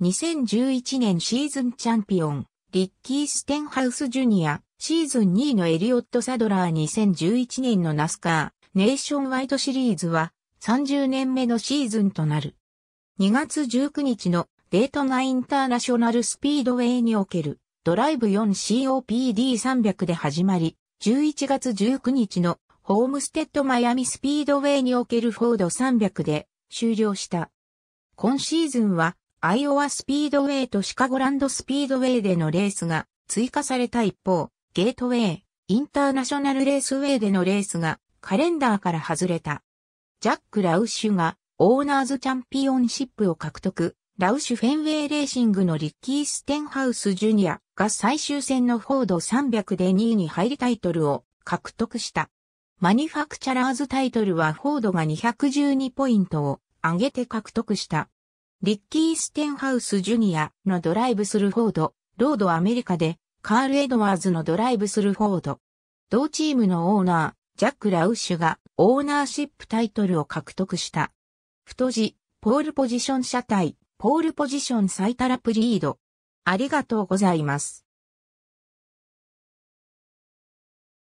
2011年シーズンチャンピオン、リッキー・ステンハウス・ジュニア、シーズン2位のエリオット・サドラー2011年のナスカー、ネーションワイドシリーズは30年目のシーズンとなる。2月19日のデートナインターナショナルスピードウェイにおけるドライブ 4COPD300 で始まり、11月19日のホームステッドマイアミスピードウェイにおけるフォード300で終了した。今シーズンはアイオワスピードウェイとシカゴランドスピードウェイでのレースが追加された一方、ゲートウェイ、インターナショナルレースウェイでのレースがカレンダーから外れた。ジャック・ラウシュがオーナーズチャンピオンシップを獲得。ラウシュフェンウェイレーシングのリッキー・ステンハウス・ジュニアが最終戦のフォード300で2位に入りタイトルを獲得した。マニファクチャラーズタイトルはフォードが212ポイントを上げて獲得した。リッキー・ステンハウス・ジュニアのドライブスルフォード、ロードアメリカで、カール・エドワーズのドライブスルフォード。同チームのオーナー、ジャック・ラウッシュがオーナーシップタイトルを獲得した。太字、ポールポジション車体、ポールポジション最多ラプリード。ありがとうございます。